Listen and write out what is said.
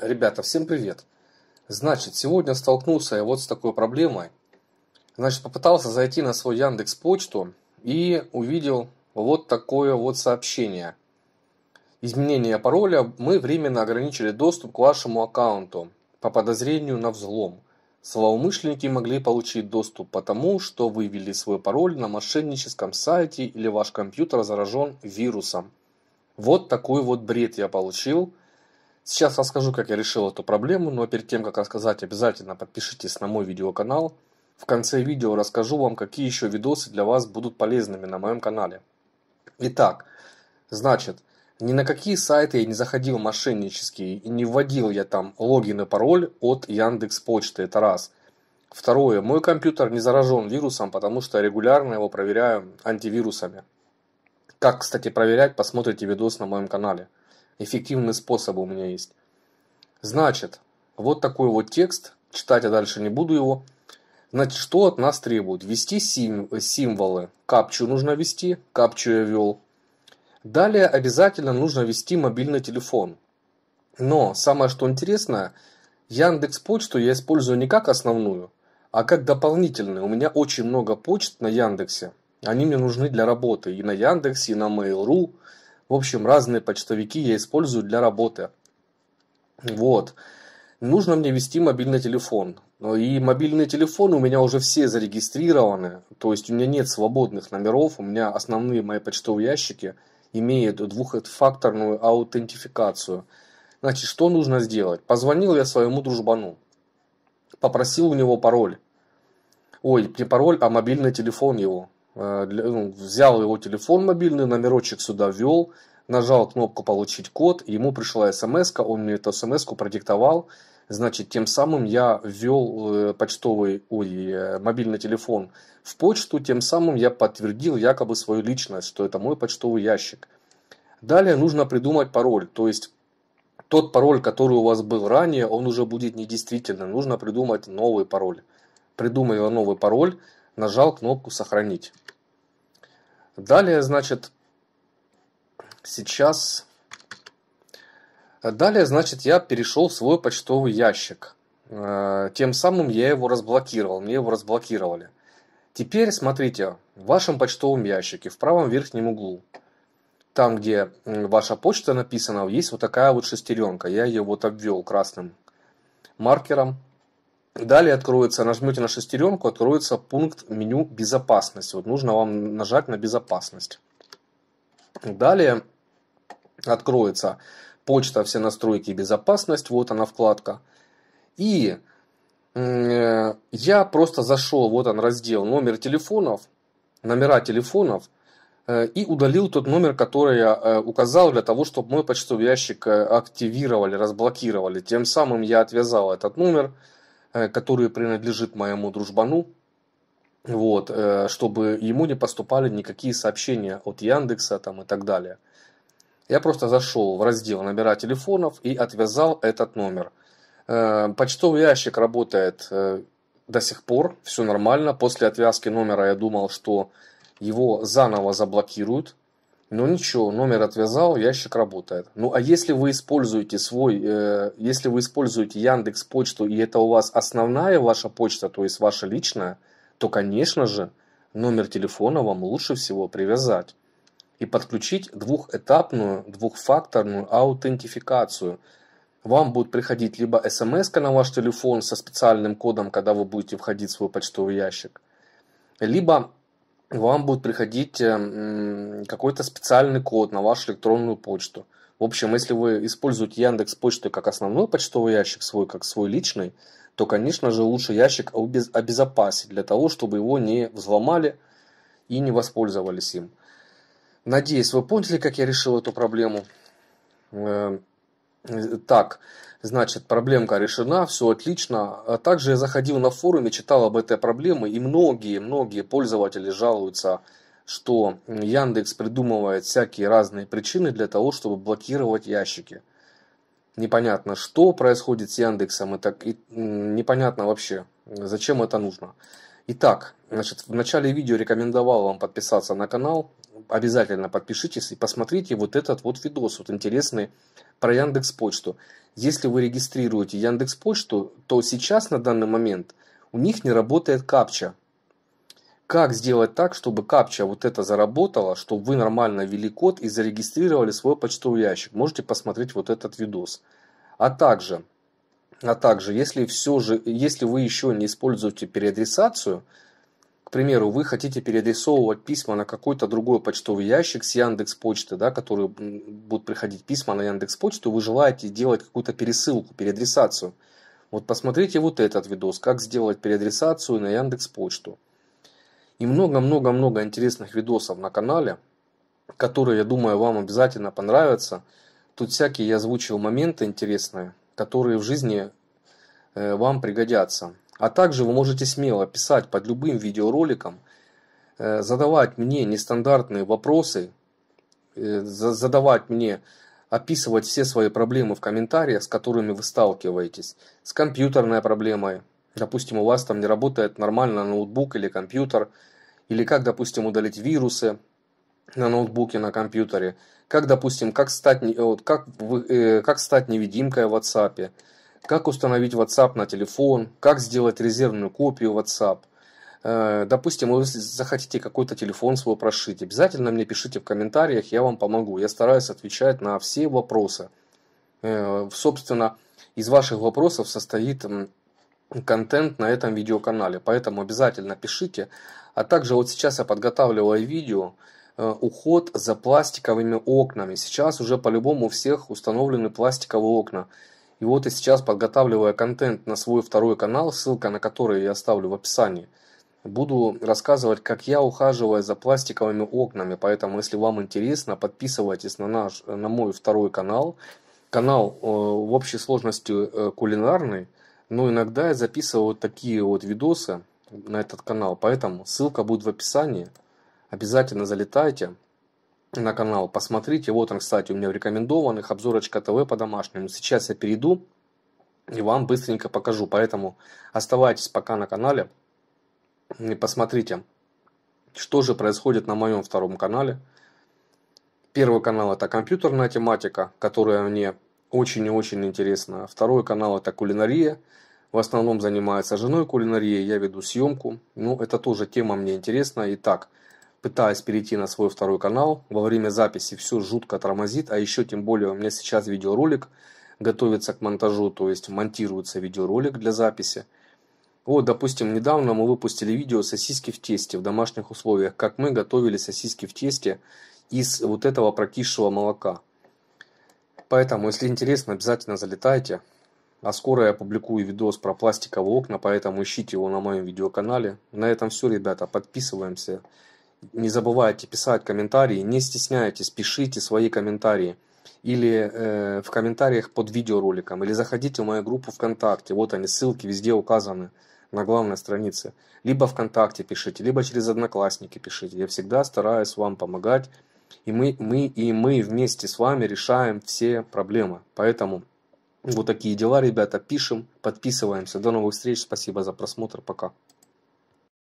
Ребята, всем привет! Значит, сегодня столкнулся я вот с такой проблемой. Значит, попытался зайти на свой Яндекс почту и увидел вот такое вот сообщение. Изменение пароля мы временно ограничили доступ к вашему аккаунту по подозрению на взлом. Злоумышленники могли получить доступ потому, что вы ввели свой пароль на мошенническом сайте или ваш компьютер заражен вирусом. Вот такой вот бред я получил – Сейчас расскажу, как я решил эту проблему, но перед тем, как рассказать, обязательно подпишитесь на мой видеоканал. В конце видео расскажу вам, какие еще видосы для вас будут полезными на моем канале. Итак, значит, ни на какие сайты я не заходил мошеннические и не вводил я там логин и пароль от Яндекс Почты, это раз. Второе, мой компьютер не заражен вирусом, потому что я регулярно его проверяю антивирусами. Как, кстати, проверять, посмотрите видос на моем канале эффективные способы у меня есть. Значит, вот такой вот текст, читать я дальше не буду его. Значит, что от нас требует? Ввести сим символы. Капчу нужно ввести, капчу я ввел. Далее обязательно нужно ввести мобильный телефон. Но самое что интересное, Яндекс Почту я использую не как основную, а как дополнительную. У меня очень много почт на Яндексе. Они мне нужны для работы и на Яндексе, и на Mail.ru, в общем, разные почтовики я использую для работы. Вот. Нужно мне вести мобильный телефон. И мобильные телефоны у меня уже все зарегистрированы. То есть у меня нет свободных номеров. У меня основные мои почтовые ящики имеют двухфакторную аутентификацию. Значит, что нужно сделать? Позвонил я своему дружбану. Попросил у него пароль. Ой, не пароль, а мобильный телефон его. Э, для, ну, взял его телефон мобильный, номерочек сюда ввел, нажал кнопку «Получить код», ему пришла смс он мне эту смс продиктовал, значит, тем самым я ввел э, почтовый, ой, э, мобильный телефон в почту, тем самым я подтвердил якобы свою личность, что это мой почтовый ящик. Далее нужно придумать пароль, то есть тот пароль, который у вас был ранее, он уже будет недействительным, нужно придумать новый пароль. Придумал новый пароль, нажал кнопку «Сохранить». Далее, значит, сейчас... Далее, значит, я перешел в свой почтовый ящик. Э, тем самым я его разблокировал, мне его разблокировали. Теперь, смотрите, в вашем почтовом ящике, в правом верхнем углу, там, где ваша почта написана, есть вот такая вот шестеренка. Я ее вот обвел красным маркером. Далее откроется, нажмете на шестеренку, откроется пункт меню безопасности. Вот нужно вам нажать на безопасность. Далее откроется почта, все настройки и безопасность. Вот она вкладка. И я просто зашел, вот он раздел номер телефонов, номера телефонов э, и удалил тот номер, который я э, указал для того, чтобы мой почтовый ящик э, активировали, разблокировали. Тем самым я отвязал этот номер Э, который принадлежит моему дружбану, вот, э, чтобы ему не поступали никакие сообщения от Яндекса там, и так далее. Я просто зашел в раздел «Номера телефонов» и отвязал этот номер. Э, почтовый ящик работает до сих пор, все нормально. После отвязки номера я думал, что его заново заблокируют, ну ничего, номер отвязал, ящик работает. Ну а если вы используете свой, э, если вы используете Яндекс почту и это у вас основная ваша почта, то есть ваша личная, то, конечно же, номер телефона вам лучше всего привязать и подключить двухэтапную, двухфакторную аутентификацию. Вам будет приходить либо смс на ваш телефон со специальным кодом, когда вы будете входить в свой почтовый ящик, либо вам будет приходить э, какой-то специальный код на вашу электронную почту. В общем, если вы используете Яндекс Почту как основной почтовый ящик свой, как свой личный, то, конечно же, лучше ящик обезопасить для того, чтобы его не взломали и не воспользовались им. Надеюсь, вы поняли, как я решил эту проблему. Э, так, значит, проблемка решена, все отлично. А также я заходил на форуме, читал об этой проблеме, и многие-многие пользователи жалуются, что Яндекс придумывает всякие разные причины для того, чтобы блокировать ящики. Непонятно, что происходит с Яндексом, и так и непонятно вообще, зачем это нужно. Итак, значит, в начале видео рекомендовал вам подписаться на канал, обязательно подпишитесь и посмотрите вот этот вот видос, вот интересный про Яндекс Почту. Если вы регистрируете Яндекс Почту, то сейчас на данный момент у них не работает капча. Как сделать так, чтобы капча вот это заработала, чтобы вы нормально ввели код и зарегистрировали свой почтовый ящик. Можете посмотреть вот этот видос. А также, а также если, все же, если вы еще не используете переадресацию – к примеру, вы хотите переадресовывать письма на какой-то другой почтовый ящик с Яндекс Почты, да, которые будут приходить письма на Яндекс Почту, вы желаете делать какую-то пересылку, переадресацию. Вот посмотрите вот этот видос, как сделать переадресацию на Яндекс Почту. И много-много-много интересных видосов на канале, которые, я думаю, вам обязательно понравятся. Тут всякие я озвучил моменты интересные, которые в жизни э, вам пригодятся. А также вы можете смело писать под любым видеороликом, э, задавать мне нестандартные вопросы, э, задавать мне, описывать все свои проблемы в комментариях, с которыми вы сталкиваетесь, с компьютерной проблемой, допустим, у вас там не работает нормально ноутбук или компьютер, или как, допустим, удалить вирусы на ноутбуке, на компьютере, как, допустим, как стать, вот как, э, как стать невидимкой в WhatsApp, как установить WhatsApp на телефон, как сделать резервную копию WhatsApp. Э, допустим, вы захотите какой-то телефон свой прошить, обязательно мне пишите в комментариях, я вам помогу. Я стараюсь отвечать на все вопросы. Э, собственно, из ваших вопросов состоит контент на этом видеоканале, поэтому обязательно пишите. А также вот сейчас я подготавливаю видео э, уход за пластиковыми окнами. Сейчас уже по-любому у всех установлены пластиковые окна. И вот и сейчас, подготавливая контент на свой второй канал, ссылка на который я оставлю в описании, буду рассказывать, как я ухаживаю за пластиковыми окнами. Поэтому, если вам интересно, подписывайтесь на, наш, на мой второй канал. Канал э, в общей сложности э, кулинарный, но иногда я записываю вот такие вот видосы на этот канал. Поэтому ссылка будет в описании. Обязательно залетайте на канал, посмотрите. Вот он, кстати, у меня в рекомендованных, обзорочка ТВ по-домашнему. Сейчас я перейду и вам быстренько покажу. Поэтому оставайтесь пока на канале и посмотрите, что же происходит на моем втором канале. Первый канал это компьютерная тематика, которая мне очень и очень интересна. Второй канал это кулинария. В основном занимается женой кулинарией, я веду съемку. Ну, это тоже тема мне интересна. Итак, пытаясь перейти на свой второй канал, во время записи все жутко тормозит, а еще тем более у меня сейчас видеоролик готовится к монтажу, то есть монтируется видеоролик для записи. Вот, допустим, недавно мы выпустили видео «Сосиски в тесте» в домашних условиях, как мы готовили сосиски в тесте из вот этого прокисшего молока. Поэтому, если интересно, обязательно залетайте. А скоро я опубликую видос про пластиковые окна, поэтому ищите его на моем видеоканале. На этом все, ребята, подписываемся. Не забывайте писать комментарии, не стесняйтесь, пишите свои комментарии. Или э, в комментариях под видеороликом, или заходите в мою группу ВКонтакте. Вот они, ссылки везде указаны на главной странице. Либо ВКонтакте пишите, либо через Одноклассники пишите. Я всегда стараюсь вам помогать. И мы, мы, и мы вместе с вами решаем все проблемы. Поэтому вот такие дела, ребята. Пишем, подписываемся. До новых встреч. Спасибо за просмотр. Пока.